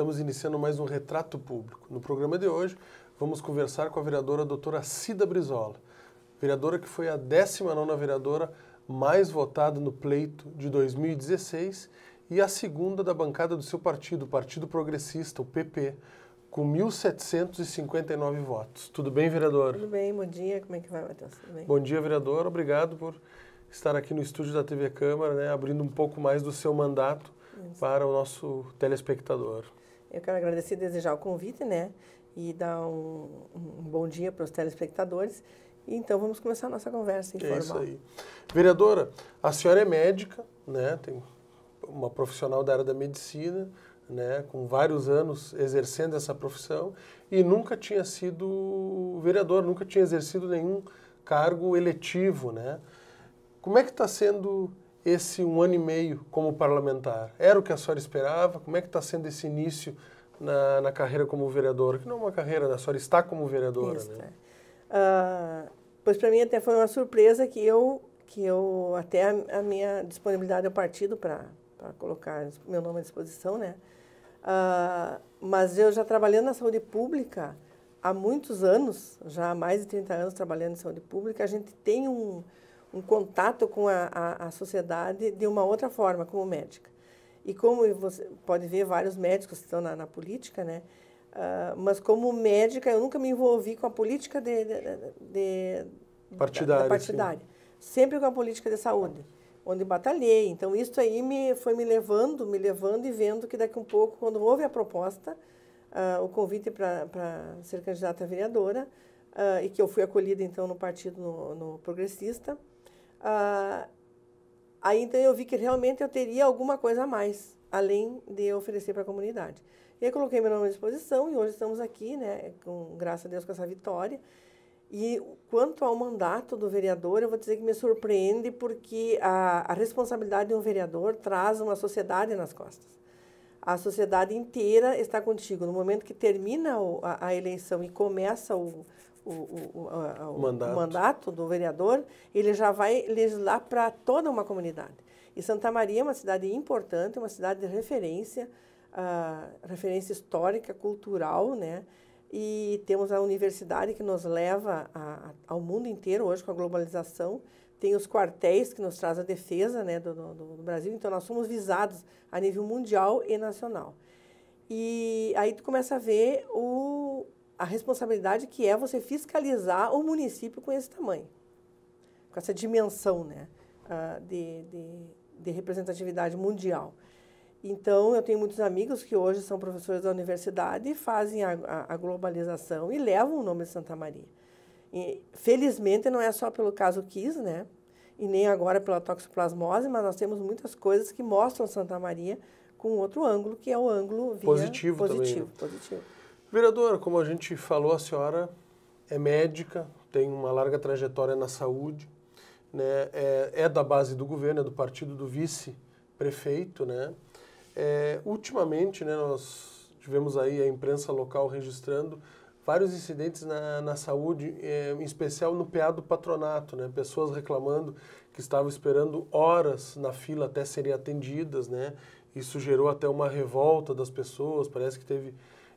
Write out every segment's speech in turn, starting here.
Estamos iniciando mais um Retrato Público. No programa de hoje, vamos conversar com a vereadora doutora Cida Brizola, vereadora que foi a 19ª vereadora mais votada no pleito de 2016 e a segunda da bancada do seu partido, o Partido Progressista, o PP, com 1.759 votos. Tudo bem, vereadora? Tudo bem, bom dia. Como é que vai, Matheus? Tudo bem? Bom dia, vereadora. Obrigado por estar aqui no estúdio da TV Câmara, né, abrindo um pouco mais do seu mandato para o nosso telespectador. Eu quero agradecer e desejar o convite, né? E dar um, um bom dia para os telespectadores. Então vamos começar a nossa conversa é informal. É isso aí. Vereadora, a senhora é médica, né? Tem uma profissional da área da medicina, né? Com vários anos exercendo essa profissão e nunca tinha sido vereador, nunca tinha exercido nenhum cargo eletivo, né? Como é que está sendo esse um ano e meio como parlamentar? Era o que a senhora esperava? Como é que está sendo esse início na, na carreira como vereadora? Que não é uma carreira, né? a senhora está como vereadora, Isso, né? Uh, pois para mim até foi uma surpresa que eu, que eu até a, a minha disponibilidade ao partido para colocar meu nome à disposição, né? Uh, mas eu já trabalhando na saúde pública há muitos anos, já há mais de 30 anos trabalhando em saúde pública, a gente tem um, um contato com a, a, a sociedade de uma outra forma, como médica. E como você pode ver, vários médicos estão na, na política, né? Uh, mas como médica, eu nunca me envolvi com a política de, de, de partidária. Da, da partidária. Sempre com a política de saúde, onde batalhei. Então, isso aí me, foi me levando, me levando e vendo que daqui um pouco, quando houve a proposta, uh, o convite para ser candidata a vereadora, uh, e que eu fui acolhida, então, no partido, no, no progressista, ah, aí então eu vi que realmente eu teria alguma coisa a mais, além de oferecer para a comunidade. E aí coloquei meu nome à disposição e hoje estamos aqui, né, com, graças a Deus com essa vitória. E quanto ao mandato do vereador, eu vou dizer que me surpreende porque a, a responsabilidade de um vereador traz uma sociedade nas costas. A sociedade inteira está contigo. No momento que termina a, a eleição e começa o, o, o, o, mandato. o, mandato. do vereador, ele já vai legislar para toda uma comunidade. E Santa Maria é uma cidade importante, é uma cidade de referência, uh, referência histórica, cultural, né? E temos a universidade que nos leva a, a, ao mundo inteiro hoje com a globalização. Tem os quartéis que nos traz a defesa né, do, do, do Brasil. Então, nós somos visados a nível mundial e nacional. E aí tu começa a ver o, a responsabilidade que é você fiscalizar o município com esse tamanho, com essa dimensão né, ah, de, de, de representatividade mundial. Então, eu tenho muitos amigos que hoje são professores da universidade e fazem a, a, a globalização e levam o nome de Santa Maria. E, felizmente, não é só pelo caso Kiss, né? E nem agora pela toxoplasmose, mas nós temos muitas coisas que mostram Santa Maria com outro ângulo, que é o ângulo né? positivo, positivo, também. positivo. Vereadora, como a gente falou, a senhora é médica, tem uma larga trajetória na saúde, né? é, é da base do governo, é do partido do vice-prefeito. Né? É, ultimamente, né, nós tivemos aí a imprensa local registrando vários incidentes na, na saúde, é, em especial no PA do patronato, né? pessoas reclamando que estavam esperando horas na fila até serem atendidas. Né? Isso gerou até uma revolta das pessoas, parece que teve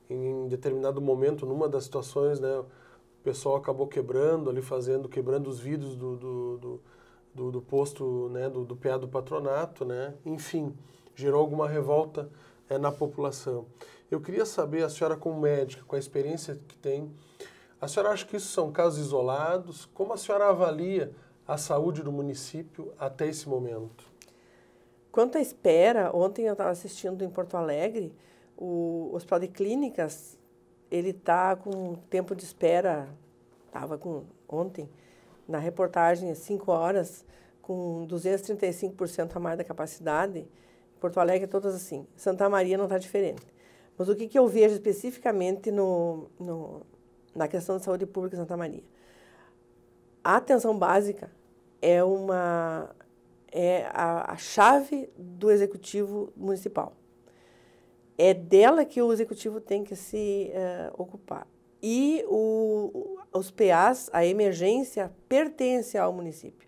em determinado momento, numa das situações, né, o pessoal acabou quebrando ali, fazendo, quebrando os vidros do, do, do, do, do posto, né, do, do PA do patronato, né, enfim, gerou alguma revolta é, na população. Eu queria saber, a senhora como médica, com a experiência que tem, a senhora acha que isso são casos isolados? Como a senhora avalia a saúde do município até esse momento? Quanto à espera, ontem eu estava assistindo em Porto Alegre, o Hospital de Clínicas, ele está com tempo de espera, estava com ontem, na reportagem, 5 horas, com 235% a mais da capacidade. Porto Alegre, é todas assim. Santa Maria não está diferente. Mas o que, que eu vejo especificamente no, no, na questão de saúde pública em Santa Maria? A atenção básica é, uma, é a, a chave do executivo municipal é dela que o executivo tem que se uh, ocupar. E o, os PAs, a emergência, pertence ao município.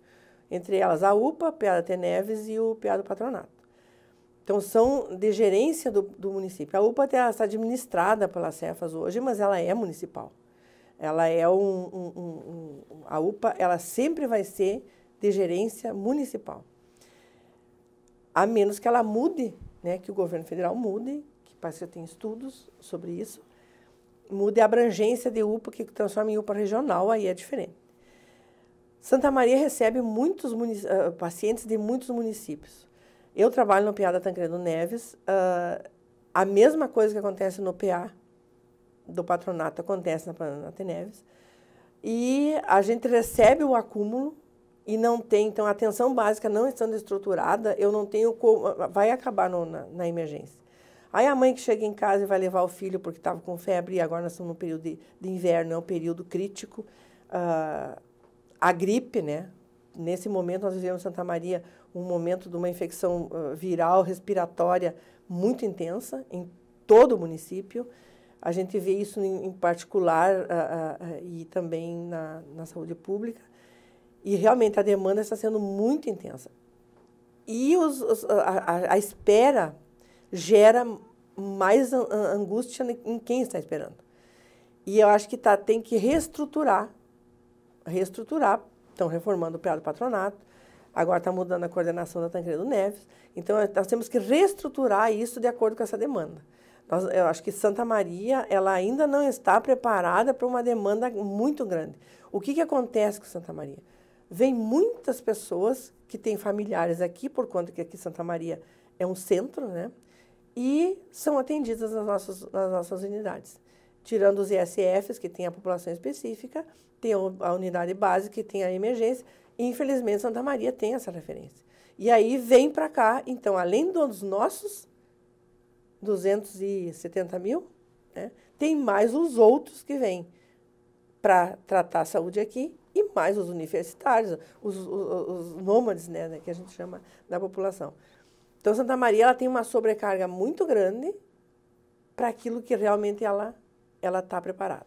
Entre elas a UPA, a PA da Teneves e o PA do Patronato. Então, são de gerência do, do município. A UPA até está administrada pela Cefas hoje, mas ela é municipal. Ela é um, um, um, um a UPA ela sempre vai ser de gerência municipal. A menos que ela mude né, que o governo federal mude parece que tem estudos sobre isso, mude a abrangência de UPA, que transforma em UPA regional, aí é diferente. Santa Maria recebe muitos uh, pacientes de muitos municípios. Eu trabalho no PA da Tancredo Neves, uh, a mesma coisa que acontece no PA do patronato acontece na Paranata Neves, e a gente recebe o acúmulo e não tem, então a atenção básica não estando estruturada, eu não tenho como, vai acabar no, na, na emergência. Aí a mãe que chega em casa e vai levar o filho porque estava com febre, e agora nós estamos no período de, de inverno, é um período crítico. Uh, a gripe, né? Nesse momento, nós vivemos em Santa Maria um momento de uma infecção uh, viral, respiratória muito intensa em todo o município. A gente vê isso em, em particular uh, e também na, na saúde pública. E realmente a demanda está sendo muito intensa. E os, os, a, a espera gera mais angústia em quem está esperando. E eu acho que tá, tem que reestruturar, reestruturar, estão reformando o PA do patronato, agora está mudando a coordenação da Tancredo Neves, então é, nós temos que reestruturar isso de acordo com essa demanda. Nós, eu acho que Santa Maria ela ainda não está preparada para uma demanda muito grande. O que, que acontece com Santa Maria? Vem muitas pessoas que têm familiares aqui, por conta que aqui Santa Maria é um centro, né? e são atendidas nas nossas, nas nossas unidades. Tirando os ISFs, que tem a população específica, tem a unidade básica que tem a emergência, e infelizmente Santa Maria tem essa referência. E aí vem para cá, então, além dos nossos 270 mil, né, tem mais os outros que vêm para tratar a saúde aqui e mais os universitários, os, os, os nômades, né, né, que a gente chama da população. Então, Santa Maria ela tem uma sobrecarga muito grande para aquilo que realmente ela ela está preparada.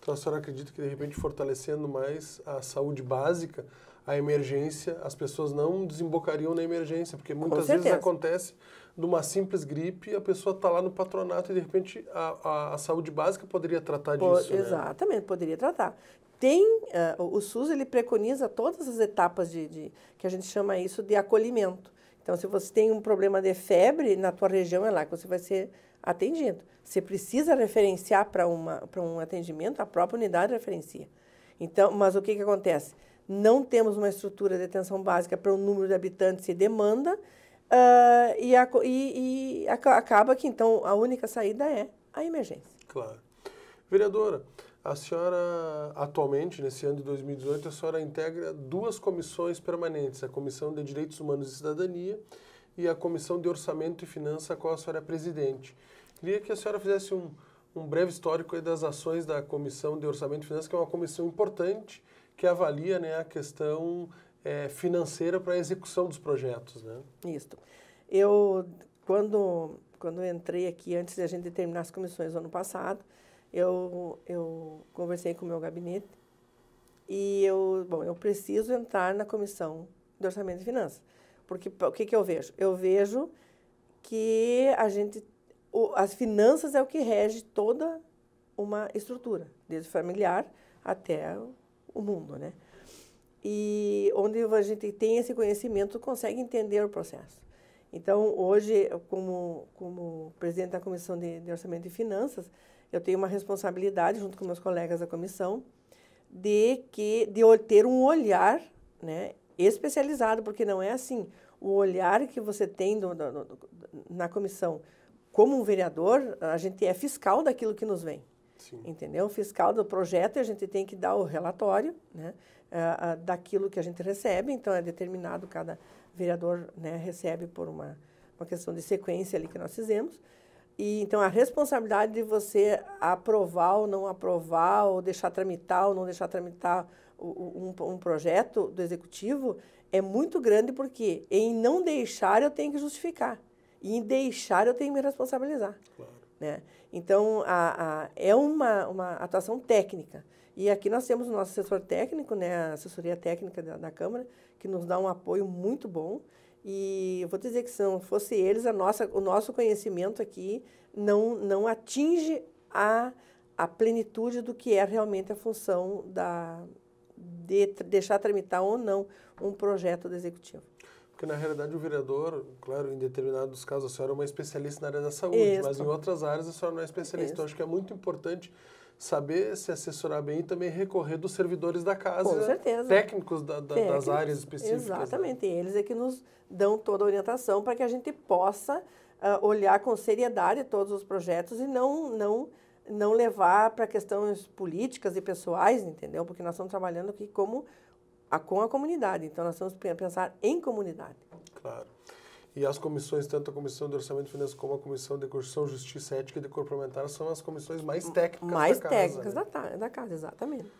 Então, a senhora acredita que, de repente, fortalecendo mais a saúde básica, a emergência, as pessoas não desembocariam na emergência, porque muitas vezes acontece de uma simples gripe, a pessoa está lá no patronato e, de repente, a, a, a saúde básica poderia tratar disso. Né? Exatamente, né? poderia tratar. Tem, uh, o SUS ele preconiza todas as etapas de, de, que a gente chama isso de acolhimento. Então, se você tem um problema de febre, na tua região é lá que você vai ser atendido. Você precisa referenciar para um atendimento, a própria unidade referencia. Então, mas o que, que acontece? Não temos uma estrutura de atenção básica para o número de habitantes e demanda, uh, e, a, e, e acaba que, então, a única saída é a emergência. Claro. Vereadora, a senhora, atualmente, nesse ano de 2018, a senhora integra duas comissões permanentes, a Comissão de Direitos Humanos e Cidadania e a Comissão de Orçamento e Finanças, a qual a senhora é presidente. Queria que a senhora fizesse um, um breve histórico das ações da Comissão de Orçamento e Finanças, que é uma comissão importante que avalia né, a questão é, financeira para a execução dos projetos. Né? Isso. Eu, quando, quando entrei aqui, antes de a gente terminar as comissões ano passado, eu, eu conversei com o meu gabinete e eu, bom, eu preciso entrar na comissão de Orçamento e Finanças. Porque o que, que eu vejo? Eu vejo que a gente, o, as finanças é o que rege toda uma estrutura, desde o familiar até o mundo, né? E onde a gente tem esse conhecimento, consegue entender o processo. Então, hoje, como, como presidente da Comissão de, de Orçamento e Finanças, eu tenho uma responsabilidade, junto com meus colegas da comissão, de que de ter um olhar né, especializado, porque não é assim. O olhar que você tem do, do, do, na comissão como um vereador, a gente é fiscal daquilo que nos vem. Sim. Entendeu? Fiscal do projeto, a gente tem que dar o relatório né, daquilo que a gente recebe. Então, é determinado, cada vereador né, recebe por uma, uma questão de sequência ali que nós fizemos. E, então, a responsabilidade de você aprovar ou não aprovar, ou deixar tramitar ou não deixar tramitar um, um, projeto do executivo é muito grande, porque em não deixar eu tenho que justificar, e em deixar eu tenho que me responsabilizar. Claro. Né? Então, a, a, é uma, uma atuação técnica. E aqui nós temos o nosso assessor técnico, né, a assessoria técnica da, da Câmara, que nos dá um apoio muito bom. E eu vou dizer que se não fosse eles, a nossa, o nosso conhecimento aqui não, não atinge a, a plenitude do que é realmente a função da, de deixar tramitar ou não um projeto do executivo. Porque, na realidade, o vereador, claro, em determinados casos, a senhora é uma especialista na área da saúde, Isso. mas em outras áreas a senhora não é especialista. Isso. Então, acho que é muito importante saber se assessorar bem e também recorrer dos servidores da casa. Com certeza. Técnicos, da, da, técnicos das áreas específicas. Né? Exatamente. Né? Eles é que nos dão toda a orientação para que a gente possa uh, olhar com seriedade todos os projetos e não, não, não levar para questões políticas e pessoais, entendeu? Porque nós estamos trabalhando aqui como a, com a comunidade. Então, nós temos que pensar em comunidade. Claro e as comissões, tanto a Comissão de Orçamento e Finanças como a Comissão de Constituição, Justiça, Ética e Decor Parlamentar, são as comissões mais técnicas mais né? da Casa. Mais técnicas da, Casa, exatamente.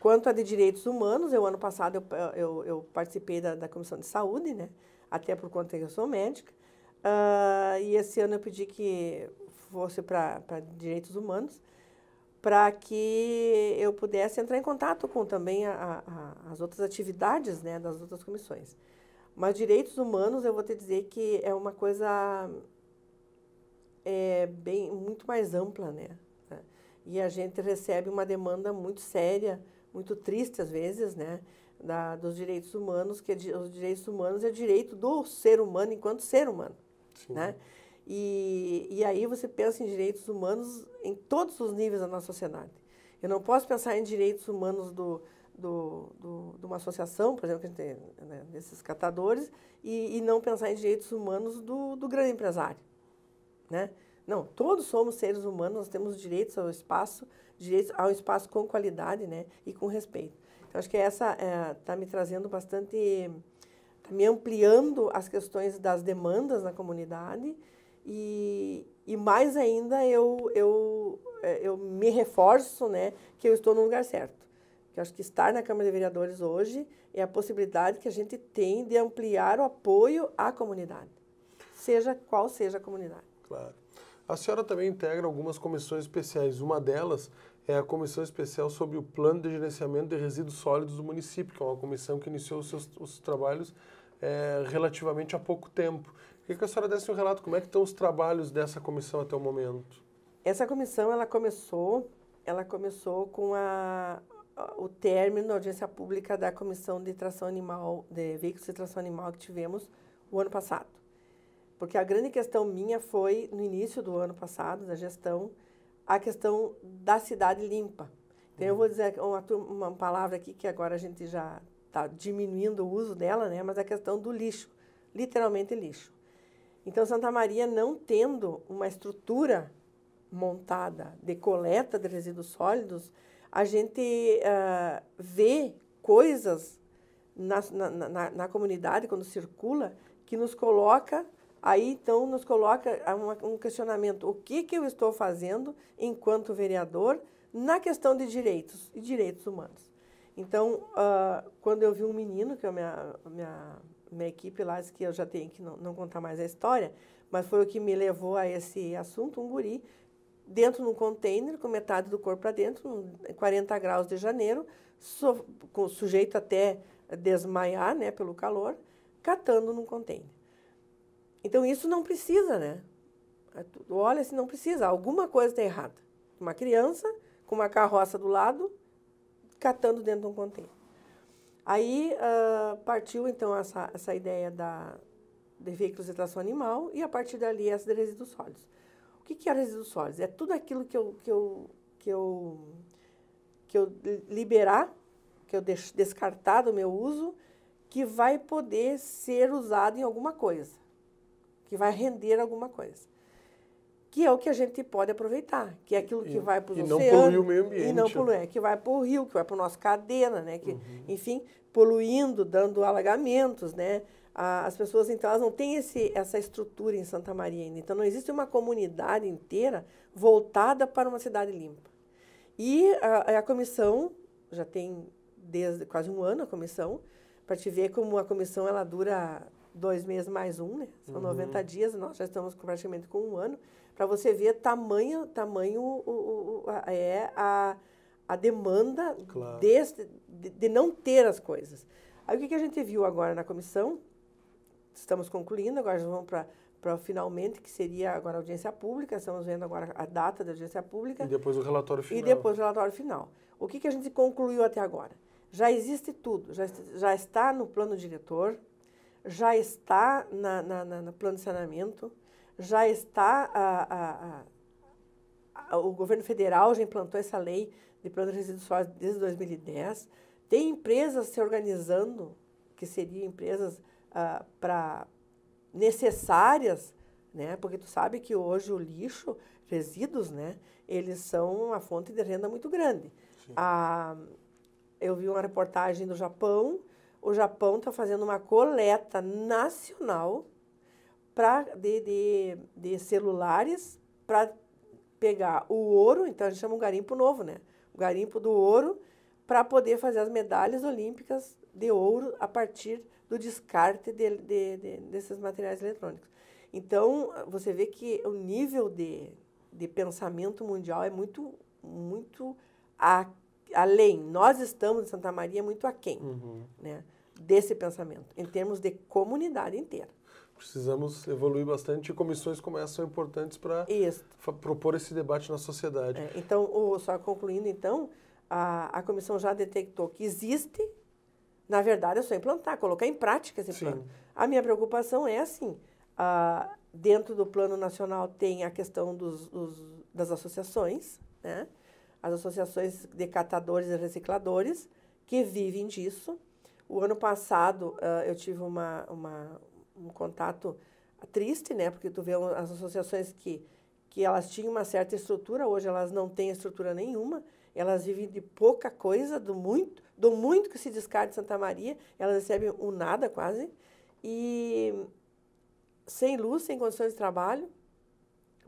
Quanto a de Direitos Humanos, eu ano passado eu, eu, eu participei da, da, Comissão de Saúde, né? até por conta que eu sou médica, uh, e esse ano eu pedi que fosse para Direitos Humanos, para que eu pudesse entrar em contato com também a, a, as outras atividades né, das outras comissões. Mas direitos humanos, eu vou te dizer que é uma coisa é, bem, muito mais ampla, né? E a gente recebe uma demanda muito séria, muito triste às vezes, né? Da, dos direitos humanos, que é os direitos humanos é direito do ser humano enquanto ser humano, Sim. né? E, e aí você pensa em direitos humanos em todos os níveis da nossa sociedade. Eu não posso pensar em direitos humanos do, do, do, de uma associação, por exemplo, que a gente tem, né, desses catadores, e, e, não pensar em direitos humanos do, do grande empresário. Né? Não, todos somos seres humanos, nós temos direitos ao espaço, direitos ao espaço com qualidade né, e com respeito. Então, acho que essa está é, tá me trazendo bastante, está me ampliando as questões das demandas na comunidade e, e mais ainda eu, eu, é, eu me reforço né, que eu estou no lugar certo que acho que estar na Câmara de Vereadores hoje é a possibilidade que a gente tem de ampliar o apoio à comunidade, seja qual seja a comunidade. Claro. A senhora também integra algumas comissões especiais. Uma delas é a Comissão Especial sobre o Plano de Gerenciamento de Resíduos Sólidos do município, que é uma comissão que iniciou os seus os trabalhos é, relativamente há pouco tempo. Queria que a senhora desse um relato, como é que estão os trabalhos dessa comissão até o momento? Essa comissão, ela começou, ela começou com a, o término da audiência pública da comissão de tração animal, de veículos de tração animal que tivemos o ano passado. Porque a grande questão minha foi, no início do ano passado, da gestão, a questão da cidade limpa. Então, uhum. eu vou uhum. dizer uma, uma palavra aqui que agora a gente já está diminuindo o uso dela, né? mas é a questão do lixo, literalmente lixo. Então, Santa Maria, não tendo uma estrutura montada de coleta de resíduos sólidos, a gente uh, vê coisas na, na, na, na, comunidade, quando circula, que nos coloca, aí então nos coloca um, um questionamento: o que, que eu estou fazendo enquanto vereador na questão de direitos e direitos humanos? Então, uh, quando eu vi um menino, que é a minha, minha, minha equipe lá disse que eu já tenho que não, não contar mais a história, mas foi o que me levou a esse assunto, um guri dentro de um container, com metade do corpo para dentro, 40 graus de janeiro, so, com, sujeito até desmaiar né, pelo calor, catando num container. Então isso não precisa, né? É olha, se assim, não precisa, alguma coisa está errada. Uma criança com uma carroça do lado, catando dentro de um container. Aí uh, partiu então essa, essa ideia da, de veículos de tração animal e a partir dali essa de resíduos sólidos que, que é resíduos sólidos? É tudo aquilo que eu, que eu, que eu, que eu liberar, que eu deixo descartar do meu uso, que vai poder ser usado em alguma coisa, que vai render alguma coisa. Que é o que a gente pode aproveitar, que é aquilo que e, vai para os oceanos. E não polui o meio ambiente. E não polui, é, que vai para o rio, que vai para o nosso cadena, né? Que, uhum. Enfim, poluindo, dando alagamentos, né? as pessoas, então, elas não têm esse, essa estrutura em Santa Maria ainda. Então, não existe uma comunidade inteira voltada para uma cidade limpa. E a, a comissão, já tem desde quase um ano a comissão, para te ver como a comissão ela dura dois meses mais um, né? São uhum. 90 dias, nós já estamos praticamente com um ano, para você ver tamanho, tamanho o, o, a, é a, a demanda claro. desse, de, de, não ter as coisas. Aí o que, que a gente viu agora na comissão? estamos concluindo, agora vamos para para finalmente, que seria agora a audiência pública, estamos vendo agora a data da audiência pública. E depois o relatório final. E depois o relatório final. O que, que a gente concluiu até agora? Já existe tudo, já, já está no plano diretor, já está na, na, na no plano de saneamento, já está a, a, a, o governo federal já implantou essa lei de planos residenciais desde 2010. Tem empresas se organizando, que seriam empresas ah, para necessárias, né? Porque tu sabe que hoje o lixo, resíduos, né? Eles são uma fonte de renda muito grande. Ah, eu vi uma reportagem do Japão. O Japão está fazendo uma coleta nacional para de, de, de celulares para pegar o ouro, então a gente chama um garimpo novo, né? O garimpo do ouro, para poder fazer as medalhas olímpicas de ouro a partir do descarte de, de, de, desses materiais eletrônicos. Então, você vê que o nível de, de pensamento mundial é muito, muito a, além. Nós estamos em Santa Maria muito aquém uhum. né, desse pensamento, em termos de comunidade inteira. Precisamos evoluir bastante e comissões como essa são importantes para propor esse debate na sociedade. É, então, o, só concluindo, então, a, a comissão já detectou que existe na verdade, é só implantar, colocar em prática esse Sim. plano. A minha preocupação é assim: ah, dentro do plano nacional tem a questão dos, dos, das associações, né? as associações de catadores e recicladores, que vivem disso. O ano passado ah, eu tive uma, uma, um contato triste, né? porque tu vê as associações que, que elas tinham uma certa estrutura, hoje elas não têm estrutura nenhuma elas vivem de pouca coisa, do muito, do muito que se descarta em Santa Maria. Elas recebem o um nada quase. E sem luz, sem condições de trabalho,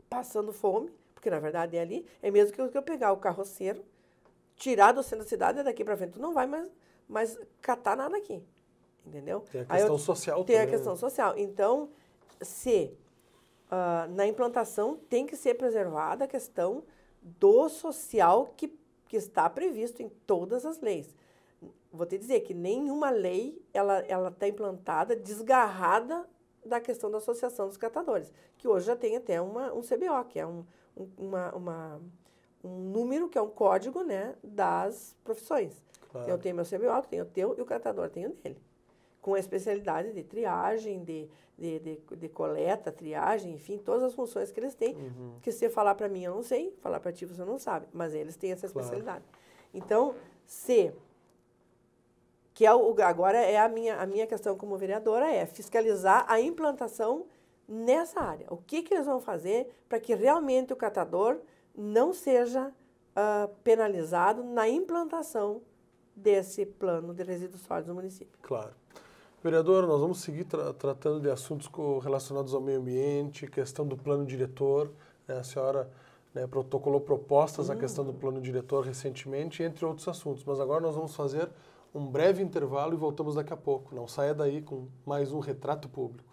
passando fome, porque na verdade é ali. É mesmo que eu, que eu pegar o carroceiro, tirar do centro da cidade, é daqui para frente. Tu não vai mais, mais catar nada aqui. Entendeu? Tem a questão eu, social tem também. Tem né? a questão social. Então, se Uh, na implantação tem que ser preservada a questão do social que que está previsto em todas as leis. Vou te dizer que nenhuma lei ela ela está implantada desgarrada da questão da associação dos catadores, que hoje já tem até uma, um CBO, que é um, um uma, uma, um número, que é um código né, das profissões. Claro. Eu tenho meu CBO, tenho o teu e o catador tem o dele com especialidade de triagem, de, de, de, de, coleta, triagem, enfim, todas as funções que eles têm. Uhum. Que se você falar para mim, eu não sei, falar para ti, você não sabe, mas eles têm essa especialidade. Claro. Então, se. Que é o, agora é a minha, a minha questão como vereadora é fiscalizar a implantação nessa área. O que, que eles vão fazer para que realmente o catador não seja uh, penalizado na implantação desse plano de resíduos sólidos no município? Claro. Vereador, nós vamos seguir tra tratando de assuntos relacionados ao meio ambiente, questão do plano diretor. Né? A senhora né, protocolou propostas à questão do plano diretor recentemente, entre outros assuntos. Mas agora nós vamos fazer um breve intervalo e voltamos daqui a pouco. Não saia daí com mais um retrato público.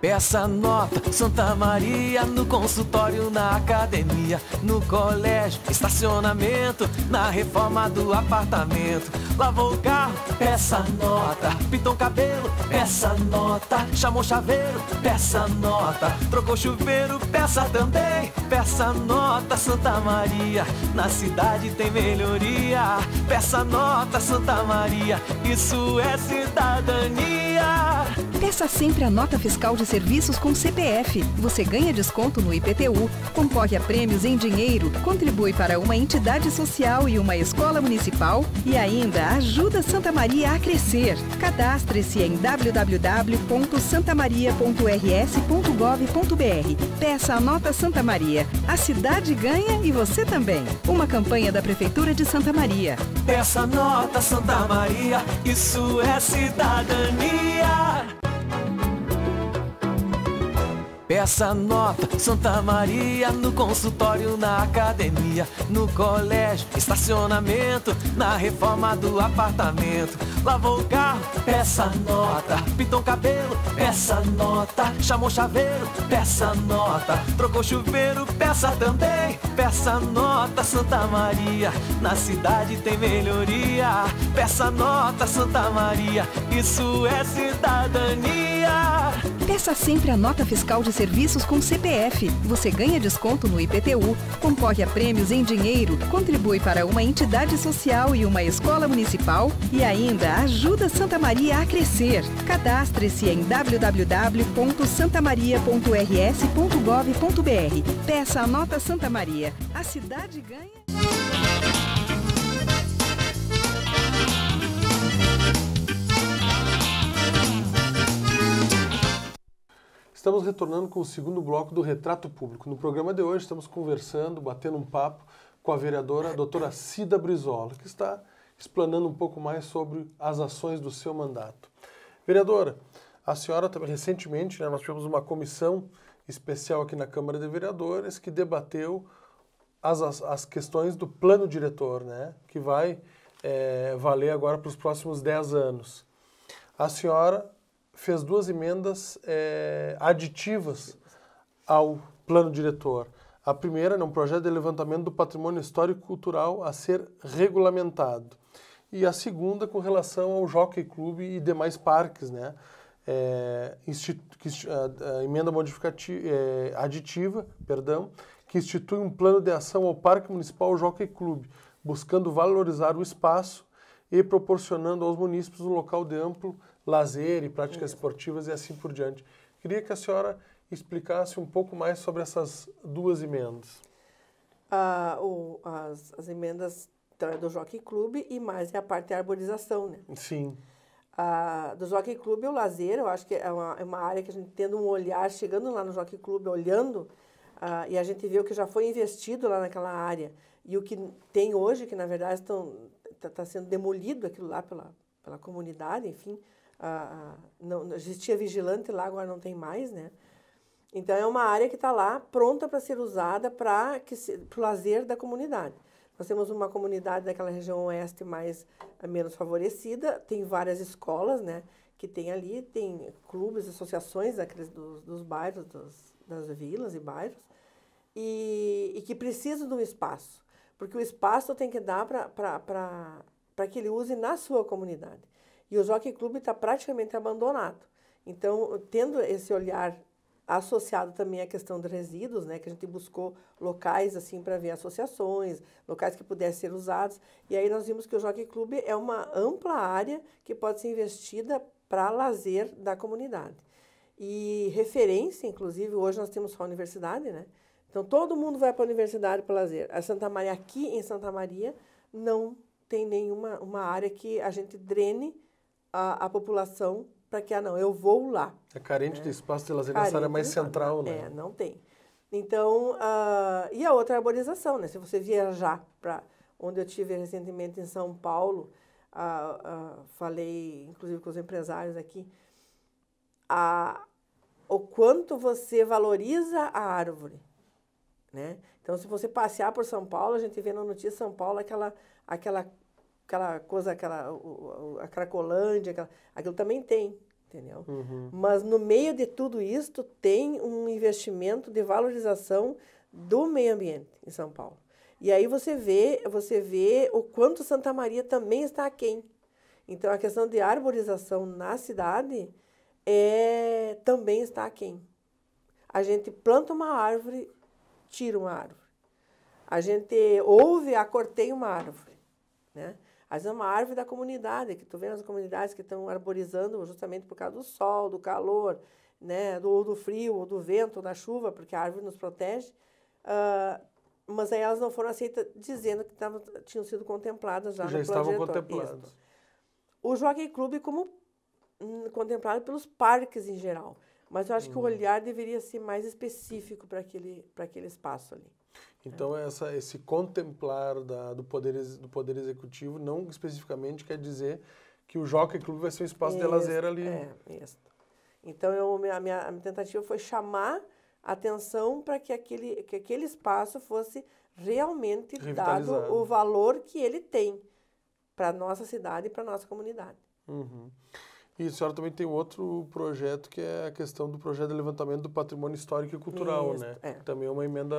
Peça nota, Santa Maria, no consultório, na academia, no colégio, estacionamento, na reforma do apartamento. Lavou o carro, peça nota. Pintou o cabelo, peça nota. Chamou chaveiro, peça nota. Trocou chuveiro, peça também, peça nota, Santa Maria. Na cidade tem melhoria. Peça nota, Santa Maria, isso é cidadania. Peça sempre a nota fiscal de serviços com CPF. Você ganha desconto no IPTU, concorre a prêmios em dinheiro, contribui para uma entidade social e uma escola municipal e ainda ajuda Santa Maria a crescer. Cadastre-se em www.santamaria.rs.gov.br. Peça a nota Santa Maria. A cidade ganha e você também. Uma campanha da Prefeitura de Santa Maria. Peça a nota Santa Maria. Isso é cidadania. Peça nota, Santa Maria, no consultório, na academia, no colégio, estacionamento, na reforma do apartamento. Lavou o carro, peça nota. Pintou o cabelo, peça nota. Chamou chaveiro, peça nota. Trocou chuveiro, peça também, peça nota, Santa Maria. Na cidade tem melhoria. Peça nota, Santa Maria. Isso é cidadania dia. Peça sempre a nota fiscal de serviços com CPF. Você ganha desconto no IPTU, concorre a prêmios em dinheiro, contribui para uma entidade social e uma escola municipal e ainda ajuda Santa Maria a crescer. Cadastre-se em www.santamaria.rs.gov.br. Peça a nota Santa Maria. A cidade ganha. Estamos retornando com o segundo bloco do Retrato Público. No programa de hoje, estamos conversando, batendo um papo com a vereadora a doutora Cida Brizola, que está explanando um pouco mais sobre as ações do seu mandato. Vereadora, a senhora também recentemente, né, nós tivemos uma comissão especial aqui na Câmara de Vereadores que debateu as, as, as questões do plano diretor, né, que vai é, valer agora para os próximos 10 anos. A senhora fez duas emendas é, aditivas ao plano diretor. A primeira é um projeto de levantamento do patrimônio histórico cultural a ser regulamentado. E a segunda com relação ao Jockey Club e demais parques, né? É, a, a emenda modificativa, é, aditiva, perdão, que institui um plano de ação ao Parque Municipal Jockey Club, buscando valorizar o espaço e proporcionando aos munícipes um local de amplo lazer e práticas é. esportivas e assim por diante. Queria que a senhora explicasse um pouco mais sobre essas duas emendas. Ah, o, as, as, emendas do Jockey Club e mais é a parte da arborização, né? Sim. Ah, do Jockey Club, o lazer, eu acho que é uma, é uma área que a gente tendo um olhar, chegando lá no Jockey Club, olhando, ah, e a gente vê o que já foi investido lá naquela área e o que tem hoje, que na verdade está tá, tá sendo demolido aquilo lá pela, pela comunidade, enfim, a, não, existia vigilante lá, agora não tem mais, né? Então é uma área que está lá pronta para ser usada para o lazer da comunidade. Nós temos uma comunidade daquela região oeste mais eh, menos favorecida, tem várias escolas, né? Que tem ali, tem clubes, associações daqueles, dos, dos bairros, dos, das vilas e bairros, e, e que precisam de um espaço, porque o espaço tem que dar para que ele use na sua comunidade. E o Jockey Club está praticamente abandonado. Então, tendo esse olhar associado também à questão de resíduos, né, que a gente buscou locais assim para ver associações, locais que pudessem ser usados. E aí nós vimos que o Jockey Club é uma ampla área que pode ser investida para lazer da comunidade. E referência, inclusive, hoje nós temos só a universidade, né? Então todo mundo vai para a universidade para lazer. A Santa Maria aqui em Santa Maria não tem nenhuma uma área que a gente drene a, a população para que, ah, não, eu vou lá. É carente né? de espaço de lazer nessa é área mais central, né? É, não tem. Então, uh, e a outra é arborização, né? Se você viajar para onde eu tive recentemente em São Paulo, uh, uh, falei inclusive com os empresários aqui, a, o quanto você valoriza a árvore, né? Então, se você passear por São Paulo, a gente vê na notícia São Paulo aquela, aquela aquela coisa, aquela a cracolândia, aquela, aquilo também tem, entendeu? Uhum. Mas no meio de tudo isto tem um investimento de valorização do meio ambiente em São Paulo. E aí você vê, você vê o quanto Santa Maria também está aquém. Então a questão de arborização na cidade é também está aquém. A gente planta uma árvore, tira uma árvore. A gente ouve, acortei ah, uma árvore, né? Às vezes é uma árvore da comunidade, que tu vê nas comunidades que estão arborizando justamente por causa do sol, do calor, né, do, ou do frio, ou do vento, ou da chuva, porque a árvore nos protege. Uh, mas aí elas não foram aceitas dizendo que tavam, tinham sido contempladas já, já no estavam diretor. contempladas. Isso. O Jockey Club como hum, contemplado pelos parques em geral, mas eu acho que o uhum. olhar deveria ser mais específico para aquele para aquele espaço ali. Então, é. essa, esse contemplar da, do, poder, do Poder Executivo não especificamente quer dizer que o Jockey Clube vai ser um espaço isso, de lazer ali. É, isso. Então, eu, minha, a minha tentativa foi chamar atenção para que aquele, que aquele espaço fosse realmente dado o valor que ele tem para a nossa cidade e para a nossa comunidade. Uhum. E a senhora também tem outro projeto que é a questão do projeto de levantamento do patrimônio histórico e cultural, Isso, né? É. Também é uma emenda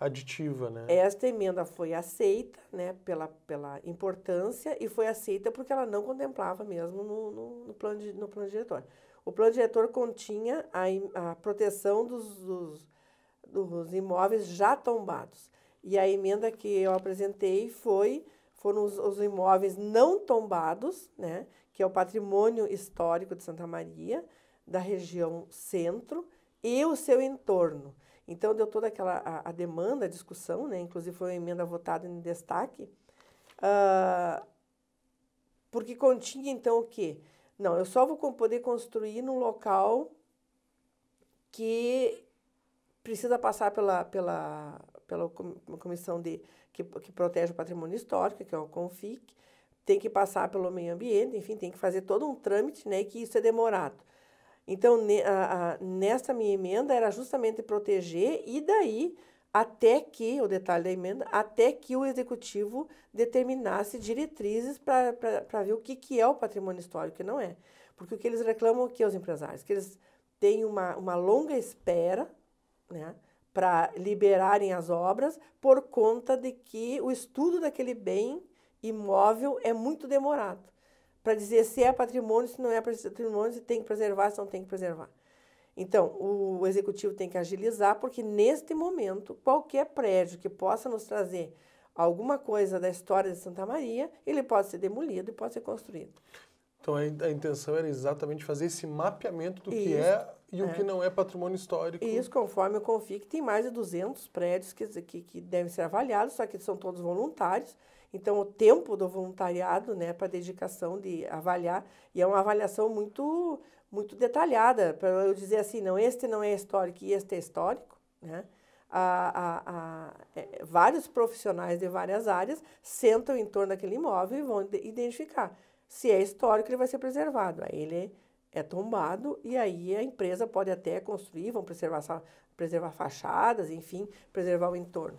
aditiva, né? Esta emenda foi aceita, né, pela, pela importância e foi aceita porque ela não contemplava mesmo no, no, no plano, de, no plano diretor. O plano diretor continha a, a proteção dos, dos, dos imóveis já tombados. E a emenda que eu apresentei foi foram os, os imóveis não tombados, né, que é o patrimônio histórico de Santa Maria, da região centro e o seu entorno. Então, deu toda aquela a, a demanda, a discussão, né? inclusive foi uma emenda votada em destaque, uh, porque continha então o quê? Não, eu só vou poder construir num local que precisa passar pela, pela, pela comissão de, que, que protege o patrimônio histórico, que é o CONFIC, tem que passar pelo meio ambiente, enfim, tem que fazer todo um trâmite, né, que isso é demorado. Então, ne, a, a, nessa minha emenda era justamente proteger e daí até que, o detalhe da emenda, até que o executivo determinasse diretrizes para ver o que, que é o patrimônio histórico e o que não é. Porque o que eles reclamam aqui aos é empresários, que eles têm uma, uma longa espera né, para liberarem as obras por conta de que o estudo daquele bem imóvel é muito demorado para dizer se é patrimônio, se não é patrimônio, se tem que preservar, se não tem que preservar. Então, o executivo tem que agilizar, porque neste momento, qualquer prédio que possa nos trazer alguma coisa da história de Santa Maria, ele pode ser demolido e pode ser construído. Então, a intenção era exatamente fazer esse mapeamento do Isso, que é e é. o que não é patrimônio histórico. Isso, conforme confio, que tem mais de 200 prédios que, que, que devem ser avaliados, só que são todos voluntários. Então, o tempo do voluntariado, né, para dedicação de avaliar, e é uma avaliação muito muito detalhada, para eu dizer assim, não, este não é histórico e este é histórico, né? A, a, a, é, vários profissionais de várias áreas sentam em torno daquele imóvel e vão identificar. Se é histórico, ele vai ser preservado. Aí ele é tombado e aí a empresa pode até construir, vão preservar, preservar fachadas, enfim, preservar o entorno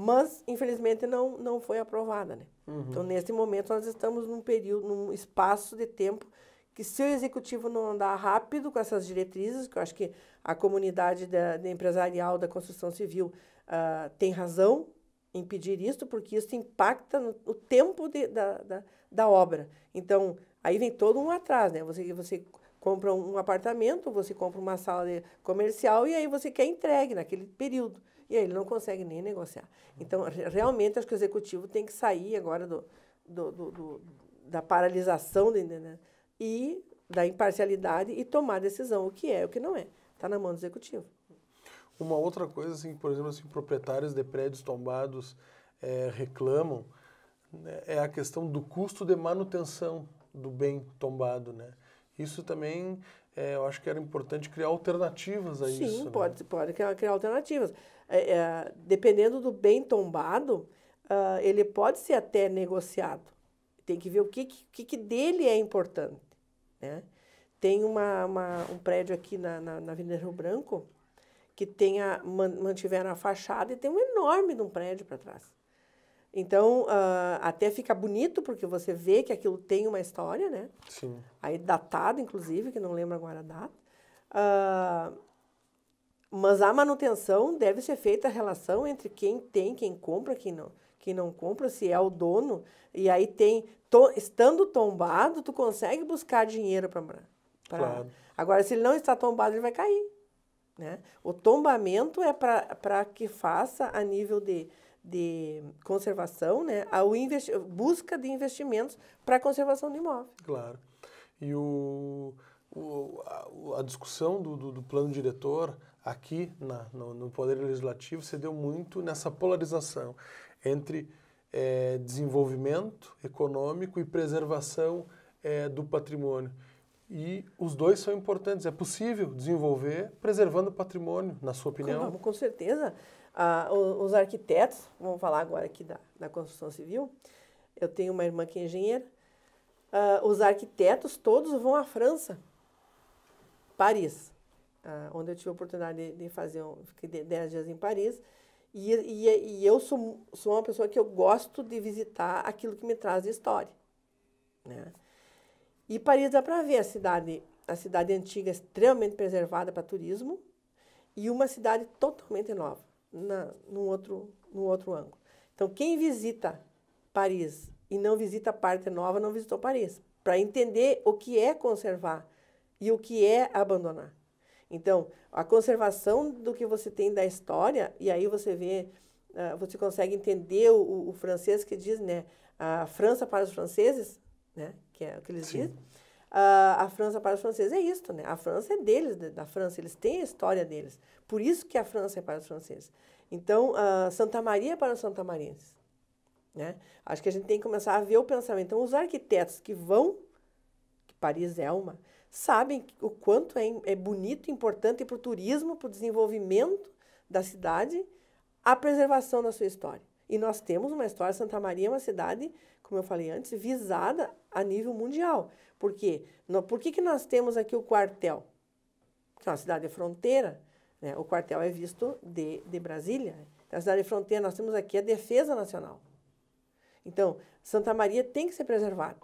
mas infelizmente não, não foi aprovada. Né? Uhum. Então, nesse momento, nós estamos num período, num espaço de tempo que se o executivo não andar rápido com essas diretrizes, que eu acho que a comunidade da, da empresarial da construção civil uh, tem razão em pedir isso, porque isso impacta no, no tempo de, da, da, da, obra. Então, aí vem todo um atrás né? Você, você compra um apartamento, você compra uma sala comercial e aí você quer entregue naquele período e aí ele não consegue nem negociar. Então, realmente, acho que o executivo tem que sair agora do, do, do, do da paralisação né, e da imparcialidade e tomar decisão, o que é e o que não é. Está na mão do executivo. Uma outra coisa, assim, por exemplo, assim, proprietários de prédios tombados é, reclamam, né, é a questão do custo de manutenção do bem tombado, né? isso também é, eu acho que era importante criar alternativas a Sim, isso. Sim, né? pode, né? pode criar, criar alternativas. É, é, dependendo do bem tombado, uh, ele pode ser até negociado. Tem que ver o que, que, que dele é importante. Né? Tem uma, uma um prédio aqui na, na, na Avenida Rio Branco que tenha mantiveram a fachada e tem um enorme de um prédio para trás. Então, uh, até fica bonito, porque você vê que aquilo tem uma história, né? Sim. Aí datado, inclusive, que não lembro agora a data. Uh, mas a manutenção deve ser feita a relação entre quem tem, quem compra, quem não, quem não compra, se é o dono. E aí tem, to, estando tombado, tu consegue buscar dinheiro para... Claro. Agora, se ele não está tombado, ele vai cair. Né? O tombamento é para que faça a nível de de conservação, né, ao busca de investimentos para a conservação do imóvel. Claro. E o, o a, a, discussão do, do, do, plano diretor aqui na, no, no, Poder Legislativo se deu muito nessa polarização entre é, desenvolvimento econômico e preservação é, do patrimônio. E os dois são importantes. É possível desenvolver preservando o patrimônio, na sua opinião? Como, com certeza. Ah, os arquitetos, vamos falar agora aqui da, da construção civil, eu tenho uma irmã que é engenheira, ah, os arquitetos todos vão à França, Paris, ah, onde eu tive a oportunidade de, de fazer, um, fiquei 10 dias em Paris, e, e, e eu sou, sou uma pessoa que eu gosto de visitar aquilo que me traz de história, né? E Paris dá para ver a cidade, a cidade antiga extremamente preservada para turismo e uma cidade totalmente nova na, num, outro, num outro ângulo. Então, quem visita Paris e não visita a parte nova, não visitou Paris, para entender o que é conservar e o que é abandonar. Então, a conservação do que você tem da história, e aí você vê, uh, você consegue entender o, o, francês que diz, né, a França para os franceses, né, que é o que eles Sim. dizem, a, a França para os franceses. É isso, né? A França é deles, da França, eles têm a história deles. Por isso que a França é para os franceses. Então, uh, Santa Maria é para os santamarenses. Né? Acho que a gente tem que começar a ver o pensamento. Então, os arquitetos que vão, que Paris é uma, sabem o quanto é, é bonito, importante para o turismo, para o desenvolvimento da cidade, a preservação da sua história. E nós temos uma história, Santa Maria é uma cidade, como eu falei antes, visada a nível mundial. Por quê? Por que, que nós temos aqui o quartel? Que é uma cidade de fronteira, né? o quartel é visto de, de Brasília. Na então, cidade de fronteira, nós temos aqui a defesa nacional. Então, Santa Maria tem que ser preservada.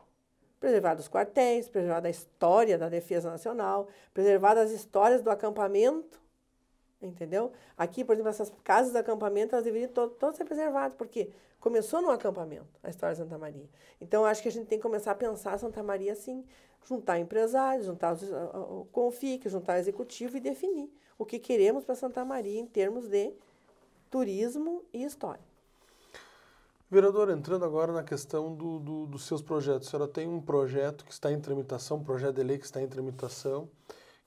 Preservar os quartéis, preservar a história da defesa nacional, preservar as histórias do acampamento, entendeu? Aqui, por exemplo, essas casas de acampamento, elas deveriam todas ser preservadas, porque começou no acampamento, a história de Santa Maria. Então, acho que a gente tem que começar a pensar Santa Maria assim, juntar empresários, juntar o CONFIC, juntar o executivo e definir o que queremos para Santa Maria em termos de turismo e história. Vereadora, entrando agora na questão do, do, dos seus projetos. A senhora tem um projeto que está em tramitação, um projeto de lei que está em tramitação,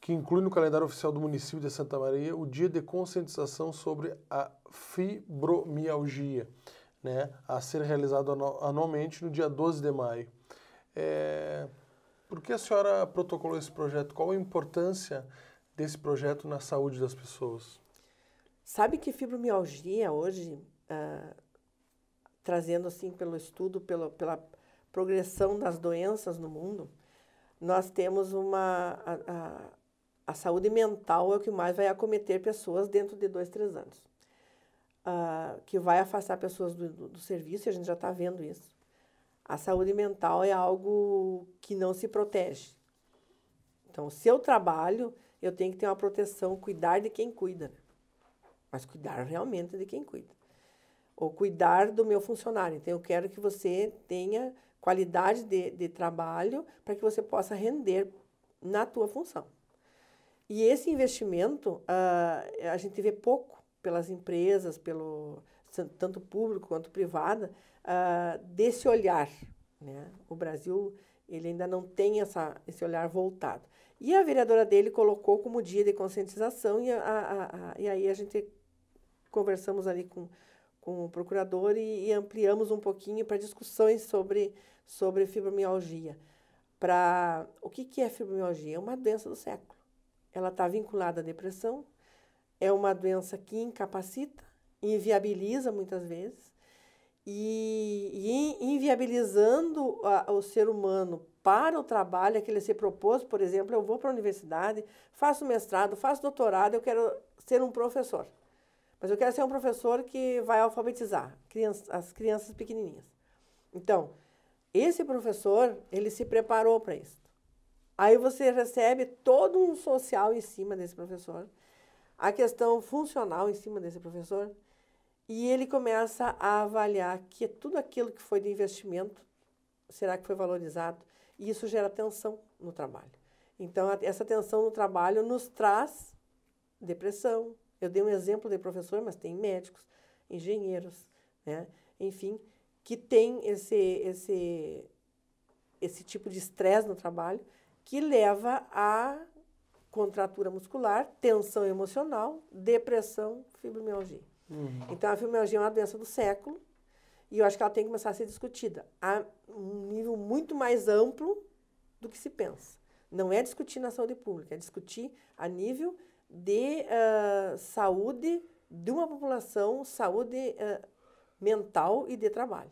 que inclui no calendário oficial do município de Santa Maria o dia de conscientização sobre a fibromialgia né, a ser realizado anualmente no dia 12 de maio. É, por que a senhora protocolou esse projeto? Qual a importância desse projeto na saúde das pessoas? Sabe que fibromialgia hoje, ah, trazendo assim pelo estudo, pelo, pela progressão das doenças no mundo, nós temos uma. A, a, a saúde mental é o que mais vai acometer pessoas dentro de dois, três anos uh, que vai afastar pessoas do, do, do serviço, e a gente já está vendo isso. A saúde mental é algo que não se protege. Então, se eu trabalho, eu tenho que ter uma proteção, cuidar de quem cuida. Né? Mas cuidar realmente de quem cuida. Ou cuidar do meu funcionário. Então, eu quero que você tenha qualidade de, de trabalho para que você possa render na tua função. E esse investimento uh, a gente vê pouco pelas empresas, pelo tanto público quanto privada, ah, desse olhar. Né? O Brasil ele ainda não tem essa, esse olhar voltado. E a vereadora dele colocou como dia de conscientização, e, a, a, a, e aí a gente conversamos ali com, com o procurador e, e ampliamos um pouquinho para discussões sobre, sobre fibromialgia. Pra, o que, que é fibromialgia? É uma doença do século. Ela está vinculada à depressão, é uma doença que incapacita, inviabiliza muitas vezes, e, e inviabilizando a, o ser humano para o trabalho a que ele se propôs, por exemplo, eu vou para a universidade, faço mestrado, faço doutorado, eu quero ser um professor. Mas eu quero ser um professor que vai alfabetizar criança, as crianças pequenininhas. Então, esse professor, ele se preparou para isso. Aí você recebe todo um social em cima desse professor a questão funcional em cima desse professor e ele começa a avaliar que tudo aquilo que foi de investimento será que foi valorizado e isso gera tensão no trabalho. Então essa tensão no trabalho nos traz depressão. Eu dei um exemplo de professor, mas tem médicos, engenheiros, né? enfim, que tem esse esse esse tipo de estresse no trabalho que leva a contratura muscular, tensão emocional, depressão, fibromialgia. Uhum. Então, a fibromialgia é uma doença do século e eu acho que ela tem que começar a ser discutida a um nível muito mais amplo do que se pensa. Não é discutir na saúde pública, é discutir a nível de uh, saúde de uma população, saúde uh, mental e de trabalho.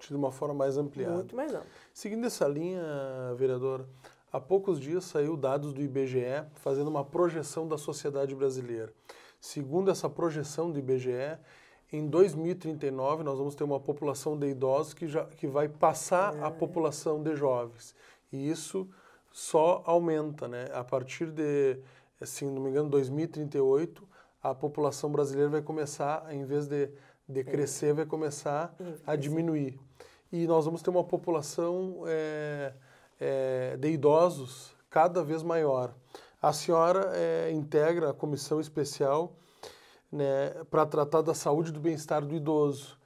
De uma forma mais ampliada. Muito mais ampla. Seguindo essa linha, vereadora, Há poucos dias saiu dados do IBGE fazendo uma projeção da sociedade brasileira. Segundo essa projeção do IBGE, em 2039 nós vamos ter uma população de idosos que, já, que vai passar é. a população de jovens. E isso só aumenta, né? A partir de, se não me engano, 2038, a população brasileira vai começar, em vez de, de é. crescer, vai começar a diminuir. E nós vamos ter uma população... É, é, de idosos cada vez maior. A senhora é, integra a comissão especial né, para tratar da saúde e do bem-estar do idoso.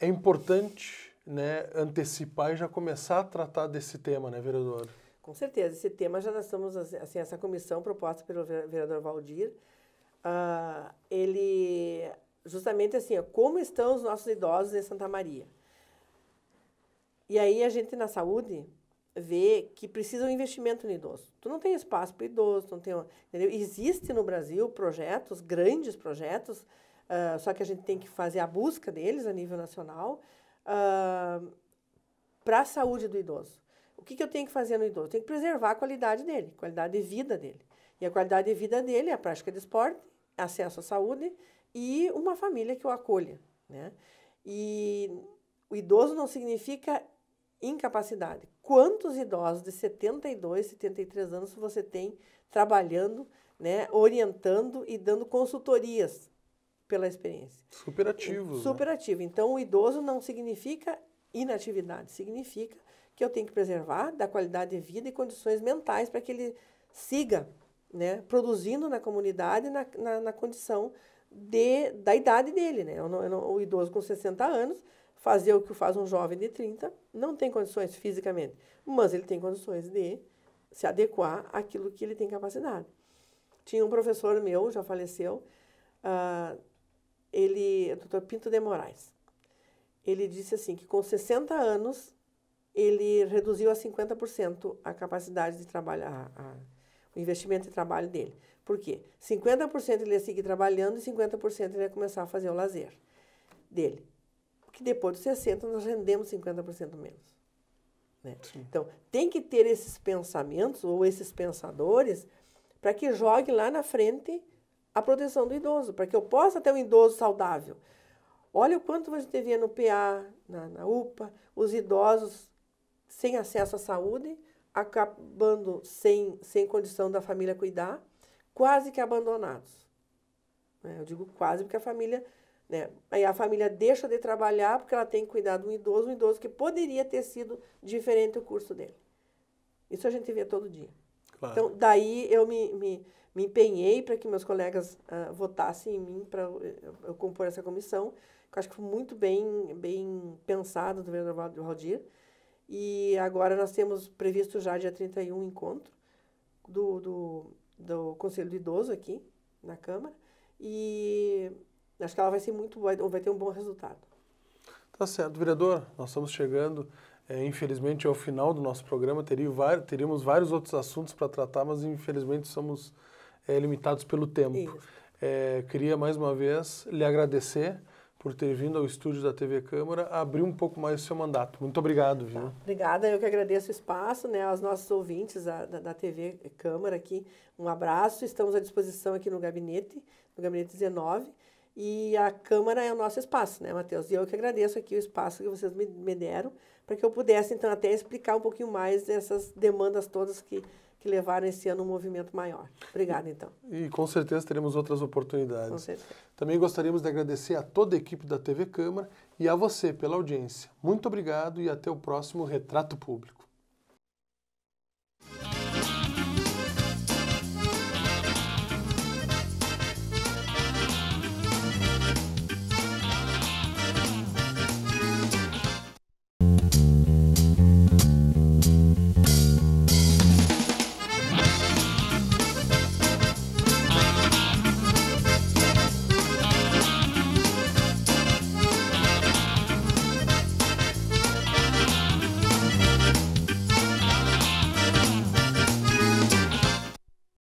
É importante né, antecipar e já começar a tratar desse tema, né, vereadora? Com certeza, esse tema já nós estamos, assim, assim essa comissão proposta pelo vereador Valdir, uh, ele, justamente assim, como estão os nossos idosos em Santa Maria? E aí a gente na saúde, vê que precisa um investimento no idoso. Tu não tem espaço para idoso, não tem, entendeu? Existe no Brasil projetos, grandes projetos, uh, só que a gente tem que fazer a busca deles a nível nacional uh, ah, para a saúde do idoso. O que, que eu tenho que fazer no idoso? Tem tenho que preservar a qualidade dele, qualidade de vida dele. E a qualidade de vida dele é a prática de esporte, acesso à saúde e uma família que o acolha, né? E o idoso não significa incapacidade quantos idosos de 72, 73 anos você tem trabalhando, né, orientando e dando consultorias pela experiência. Né? Superativo. Superativo. Né? Então, o idoso não significa inatividade, significa que eu tenho que preservar da qualidade de vida e condições mentais para que ele siga né, produzindo na comunidade na, na, na condição de, da idade dele. Né? Eu não, eu não, o idoso com 60 anos fazer o que faz um jovem de 30, não tem condições fisicamente, mas ele tem condições de se adequar àquilo que ele tem capacidade. Tinha um professor meu, já faleceu, uh, ele, o doutor Pinto de Moraes. Ele disse assim que com 60 anos ele reduziu a 50% a capacidade de trabalho, a, a, o investimento de trabalho dele. Por quê? 50% ele ia seguir trabalhando e 50% ele ia começar a fazer o lazer dele que depois dos 60 nós rendemos 50% menos. Né? Então, tem que ter esses pensamentos ou esses pensadores para que jogue lá na frente a proteção do idoso, para que eu possa ter um idoso saudável. Olha o quanto a gente vê no PA, na, na UPA, os idosos sem acesso à saúde, acabando sem, sem condição da família cuidar, quase que abandonados. Né? Eu digo quase porque a família né? Aí a família deixa de trabalhar porque ela tem que cuidar de um idoso, um idoso que poderia ter sido diferente o curso dele. Isso a gente vê todo dia. Claro. Então, daí eu me, me, me empenhei para que meus colegas uh, votassem em mim para eu, eu, compor essa comissão, que eu acho que foi muito bem, bem pensado do vereador Valdir. E agora nós temos previsto já dia 31 encontro do, do, do Conselho do Idoso aqui na Câmara. E Acho que ela vai ser muito, vai, vai ter um bom resultado. Tá certo, vereador. Nós estamos chegando, é, infelizmente, ao final do nosso programa. Teria, teríamos vários outros assuntos para tratar, mas infelizmente somos é, limitados pelo tempo. É, queria mais uma vez lhe agradecer por ter vindo ao estúdio da TV Câmara abrir um pouco mais o seu mandato. Muito obrigado, viu? Tá. Obrigada, eu que agradeço o espaço, né, aos nossos ouvintes da, da, da, TV Câmara aqui. Um abraço, estamos à disposição aqui no gabinete, no gabinete 19. E a Câmara é o nosso espaço, né, Matheus? E eu que agradeço aqui o espaço que vocês me, me deram para que eu pudesse, então, até explicar um pouquinho mais essas demandas todas que, que levaram esse ano um movimento maior. Obrigada, então. E com certeza teremos outras oportunidades. Com certeza. Também gostaríamos de agradecer a toda a equipe da TV Câmara e a você pela audiência. Muito obrigado e até o próximo Retrato Público.